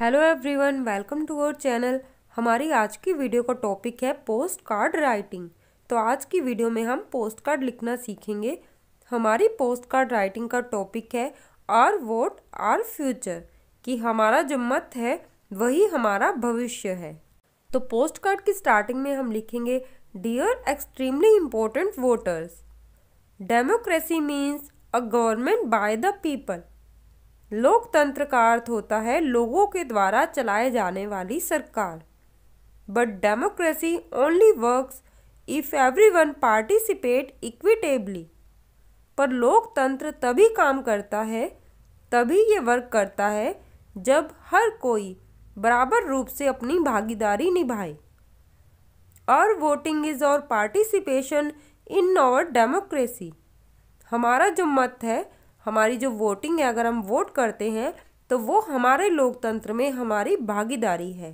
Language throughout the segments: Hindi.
Hello everyone welcome to our channel हमारी आज की वीडियो का टॉपिक है पोस्ट कार्ड राइटिंग तो आज की वीडियो में हम पोस्ट कार्ड लिखना सीखेंगे हमारी पोस्ट कार्ड राइटिंग का टॉपिक है आर वोट आर फ्यूचर कि हमारा जो मत है वही हमारा भविष्य है तो पोस्ट कार्ड की स्टार्टिंग में हम लिखेंगे dear extremely important voters democracy means a government by the people लोकतंत्र का अर्थ होता है लोगों के द्वारा चलाए जाने वाली सरकार but democracy only works if everyone participate equitably पर लोकतंत्र तभी काम करता है तभी ये वर्क करता है जब हर कोई बराबर रूप से अपनी भागीदारी निभाए और voting is our participation in our democracy हमारा जो मत है हमारी जो वोटिंग है अगर हम वोट करते हैं तो वो हमारे लोकतंत्र में हमारी भागीदारी है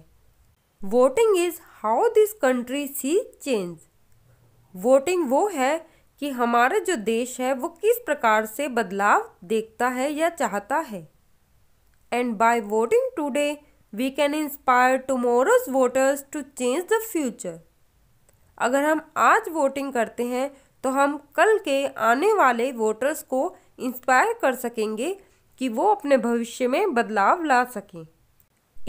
voting is how this country see change voting वो है कि हमारा जो देश है वो किस प्रकार से बदलाव देखता है या चाहता है and by voting today we can inspire tomorrow's voters to change the future अगर हम आज वोटिंग करते हैं तो हम कल के आने वाले वोटर्स को इंस्पायर कर सकेंगे कि वो अपने भविष्य में बदलाव ला सकें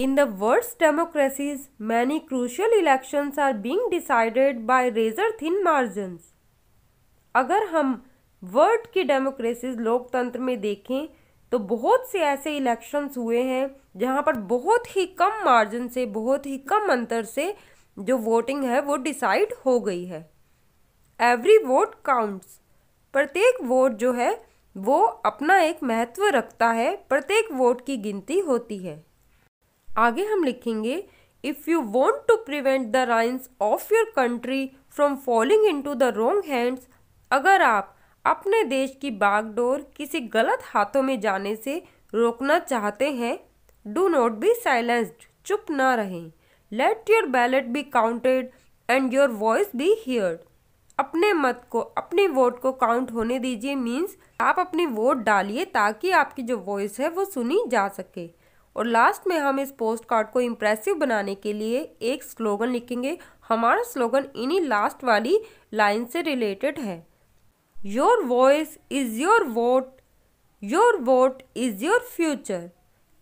in the world democracies many crucial elections are being decided by razor thin margins. अगर हम वर्ल्ड की डेमोक्रेसीज लोकतंत्र में देखें तो बहुत से ऐसे इलेक्शंस हुए हैं जहां पर बहुत ही कम मार्जिन से बहुत ही कम अंतर से जो वोटिंग है वो डिसाइड हो गई है एवरी वोट काउंट्स प्रत्येक वोट जो है वो अपना एक महत्व रखता है प्रत्येक वोट की गिनती होती है आगे हम लिखेंगे if you want to prevent the reins of your country from falling into the wrong hands अगर आप अपने देश की बागडोर किसी गलत हाथों में जाने से रोकना चाहते हैं डू नॉट बी साइलेंस्ड चुप ना रहें let your ballot be counted and your voice be heard अपने मत को अपने वोट को काउंट होने दीजिए मीन्स आप अपनी वोट डालिए ताकि आपकी जो वॉइस है वो सुनी जा सके और लास्ट में हम इस पोस्ट कार्ड को इम्प्रेसिव बनाने के लिए एक स्लोगन लिखेंगे हमारा स्लोगन इन्हीं लास्ट वाली लाइन से रिलेटेड है your voice is your vote your vote is your future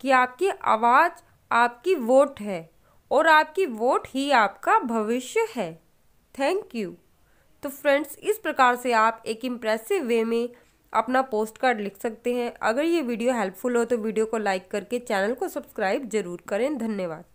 कि आपकी आवाज़ आपकी वोट है और आपकी वोट ही आपका भविष्य है थैंक यू तो फ्रेंड्स इस प्रकार से आप एक इम्प्रेसिव वे में अपना पोस्ट कार्ड लिख सकते हैं अगर ये वीडियो हेल्पफुल हो तो वीडियो को लाइक करके चैनल को सब्सक्राइब जरूर करें धन्यवाद